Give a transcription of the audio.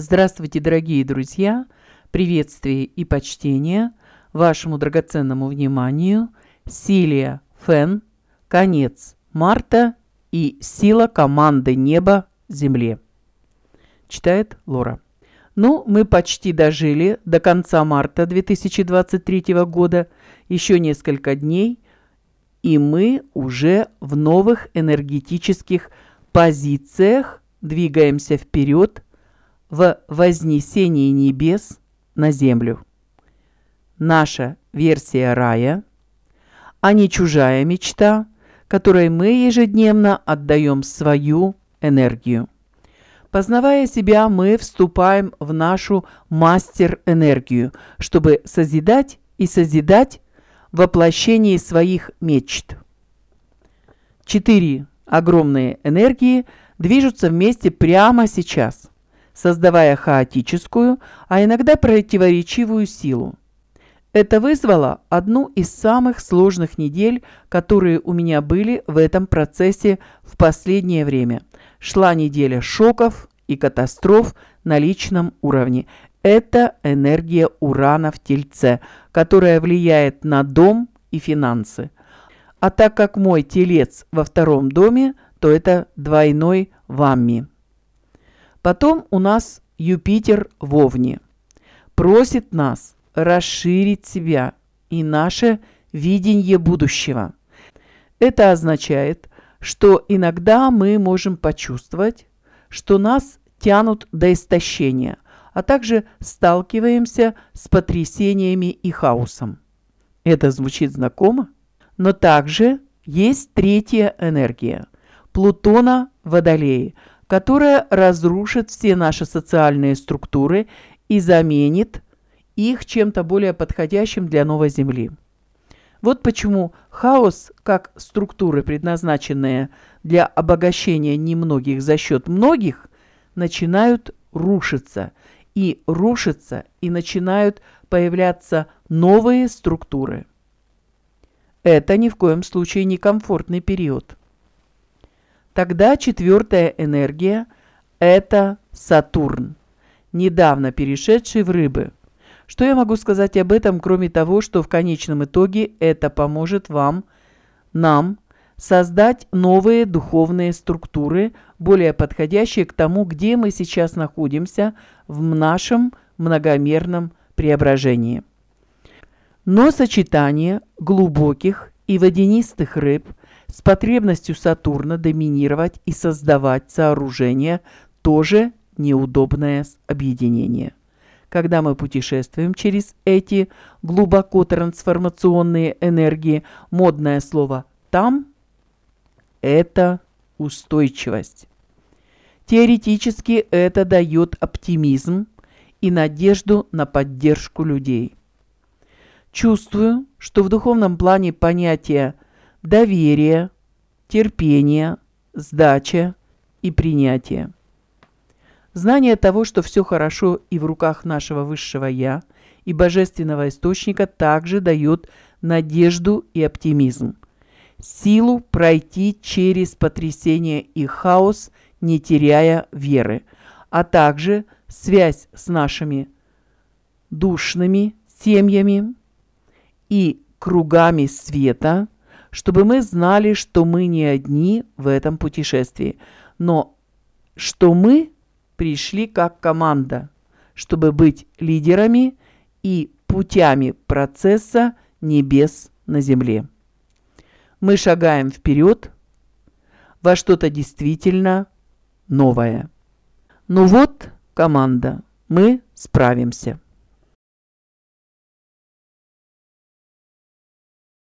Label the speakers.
Speaker 1: Здравствуйте, дорогие друзья! Приветствие и почтение вашему драгоценному вниманию. Силия Фен, конец марта и сила команды неба земле. Читает Лора. Ну, мы почти дожили до конца марта 2023 года, еще несколько дней, и мы уже в новых энергетических позициях двигаемся вперед – в вознесении небес на землю. Наша версия рая, а не чужая мечта, которой мы ежедневно отдаем свою энергию. Познавая себя, мы вступаем в нашу мастер-энергию, чтобы созидать и созидать воплощение своих мечт. Четыре огромные энергии движутся вместе прямо сейчас – создавая хаотическую, а иногда противоречивую силу. Это вызвало одну из самых сложных недель, которые у меня были в этом процессе в последнее время. Шла неделя шоков и катастроф на личном уровне. Это энергия урана в тельце, которая влияет на дом и финансы. А так как мой телец во втором доме, то это двойной вамми. Потом у нас Юпитер в Овне. Просит нас расширить себя и наше видение будущего. Это означает, что иногда мы можем почувствовать, что нас тянут до истощения, а также сталкиваемся с потрясениями и хаосом. Это звучит знакомо? Но также есть третья энергия – Плутона Водолея которая разрушит все наши социальные структуры и заменит их чем-то более подходящим для новой Земли. Вот почему хаос, как структуры, предназначенные для обогащения немногих за счет многих, начинают рушиться, и рушатся, и начинают появляться новые структуры. Это ни в коем случае не комфортный период. Тогда четвертая энергия – это Сатурн, недавно перешедший в рыбы. Что я могу сказать об этом, кроме того, что в конечном итоге это поможет вам, нам, создать новые духовные структуры, более подходящие к тому, где мы сейчас находимся в нашем многомерном преображении. Но сочетание глубоких и водянистых рыб с потребностью Сатурна доминировать и создавать сооружение – тоже неудобное объединение. Когда мы путешествуем через эти глубоко трансформационные энергии, модное слово «там» – это устойчивость. Теоретически это дает оптимизм и надежду на поддержку людей. Чувствую, что в духовном плане понятие – доверие, терпение, сдача и принятие. Знание того, что все хорошо и в руках нашего высшего «я», и божественного источника также дает надежду и оптимизм. Силу пройти через потрясение и хаос, не теряя веры, а также связь с нашими душными семьями и кругами света – чтобы мы знали, что мы не одни в этом путешествии, но что мы пришли как команда, чтобы быть лидерами и путями процесса небес на земле. Мы шагаем вперед во что-то действительно новое. Ну вот, команда, мы справимся.